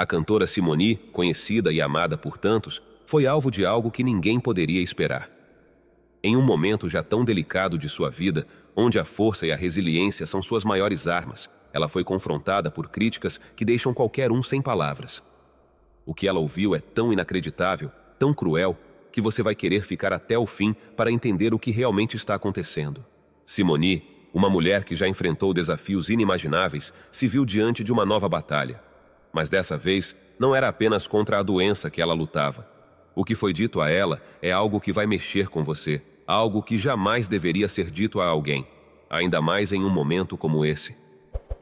A cantora Simoni, conhecida e amada por tantos, foi alvo de algo que ninguém poderia esperar. Em um momento já tão delicado de sua vida, onde a força e a resiliência são suas maiores armas, ela foi confrontada por críticas que deixam qualquer um sem palavras. O que ela ouviu é tão inacreditável, tão cruel, que você vai querer ficar até o fim para entender o que realmente está acontecendo. Simoni, uma mulher que já enfrentou desafios inimagináveis, se viu diante de uma nova batalha. Mas dessa vez, não era apenas contra a doença que ela lutava. O que foi dito a ela é algo que vai mexer com você, algo que jamais deveria ser dito a alguém, ainda mais em um momento como esse.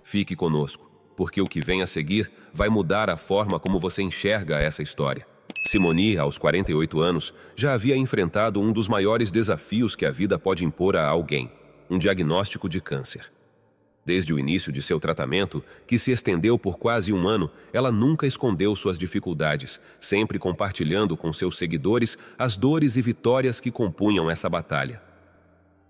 Fique conosco, porque o que vem a seguir vai mudar a forma como você enxerga essa história. Simoni, aos 48 anos, já havia enfrentado um dos maiores desafios que a vida pode impor a alguém: um diagnóstico de câncer. Desde o início de seu tratamento, que se estendeu por quase um ano, ela nunca escondeu suas dificuldades, sempre compartilhando com seus seguidores as dores e vitórias que compunham essa batalha.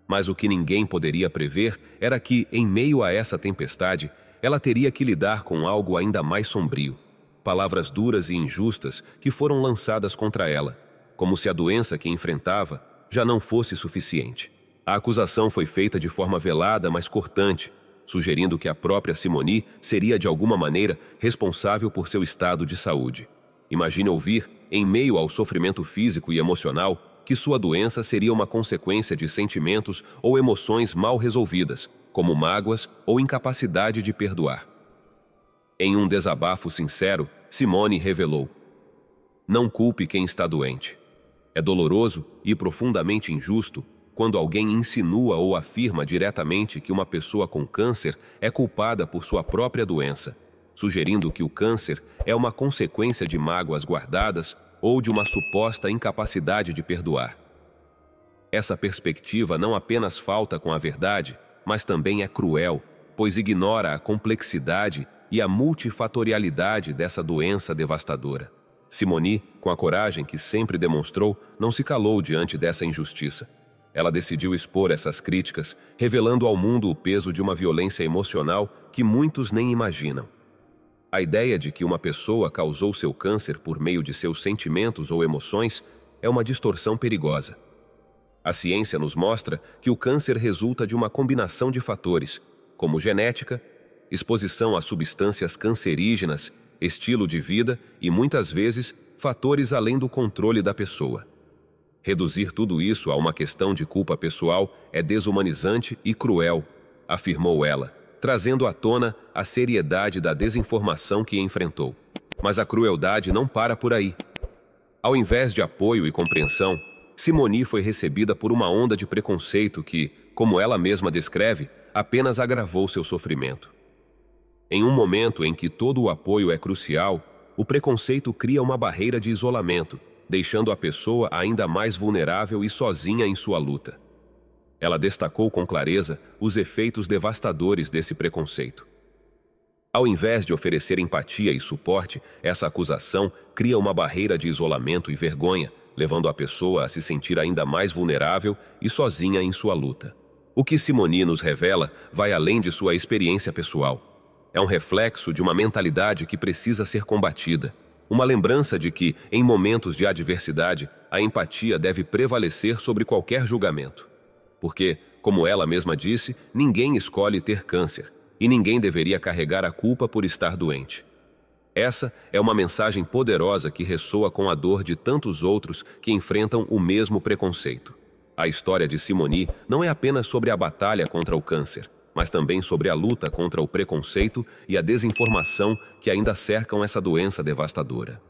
Mas o que ninguém poderia prever era que, em meio a essa tempestade, ela teria que lidar com algo ainda mais sombrio. Palavras duras e injustas que foram lançadas contra ela, como se a doença que enfrentava já não fosse suficiente. A acusação foi feita de forma velada, mas cortante, sugerindo que a própria Simoni seria de alguma maneira responsável por seu estado de saúde. Imagine ouvir, em meio ao sofrimento físico e emocional, que sua doença seria uma consequência de sentimentos ou emoções mal resolvidas, como mágoas ou incapacidade de perdoar. Em um desabafo sincero, Simone revelou: Não culpe quem está doente. É doloroso e profundamente injusto quando alguém insinua ou afirma diretamente que uma pessoa com câncer é culpada por sua própria doença, sugerindo que o câncer é uma consequência de mágoas guardadas ou de uma suposta incapacidade de perdoar. Essa perspectiva não apenas falta com a verdade, mas também é cruel, pois ignora a complexidade e a multifatorialidade dessa doença devastadora. Simoni, com a coragem que sempre demonstrou, não se calou diante dessa injustiça ela decidiu expor essas críticas, revelando ao mundo o peso de uma violência emocional que muitos nem imaginam. A ideia de que uma pessoa causou seu câncer por meio de seus sentimentos ou emoções é uma distorção perigosa. A ciência nos mostra que o câncer resulta de uma combinação de fatores, como genética, exposição a substâncias cancerígenas, estilo de vida e, muitas vezes, fatores além do controle da pessoa. Reduzir tudo isso a uma questão de culpa pessoal é desumanizante e cruel, afirmou ela, trazendo à tona a seriedade da desinformação que enfrentou. Mas a crueldade não para por aí. Ao invés de apoio e compreensão, Simoni foi recebida por uma onda de preconceito que, como ela mesma descreve, apenas agravou seu sofrimento. Em um momento em que todo o apoio é crucial, o preconceito cria uma barreira de isolamento deixando a pessoa ainda mais vulnerável e sozinha em sua luta. Ela destacou com clareza os efeitos devastadores desse preconceito. Ao invés de oferecer empatia e suporte, essa acusação cria uma barreira de isolamento e vergonha, levando a pessoa a se sentir ainda mais vulnerável e sozinha em sua luta. O que Simoni nos revela vai além de sua experiência pessoal. É um reflexo de uma mentalidade que precisa ser combatida uma lembrança de que, em momentos de adversidade, a empatia deve prevalecer sobre qualquer julgamento. Porque, como ela mesma disse, ninguém escolhe ter câncer e ninguém deveria carregar a culpa por estar doente. Essa é uma mensagem poderosa que ressoa com a dor de tantos outros que enfrentam o mesmo preconceito. A história de Simoni não é apenas sobre a batalha contra o câncer, mas também sobre a luta contra o preconceito e a desinformação que ainda cercam essa doença devastadora.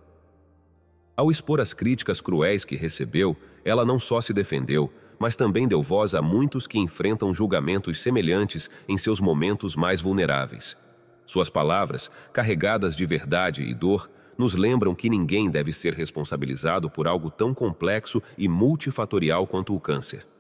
Ao expor as críticas cruéis que recebeu, ela não só se defendeu, mas também deu voz a muitos que enfrentam julgamentos semelhantes em seus momentos mais vulneráveis. Suas palavras, carregadas de verdade e dor, nos lembram que ninguém deve ser responsabilizado por algo tão complexo e multifatorial quanto o câncer.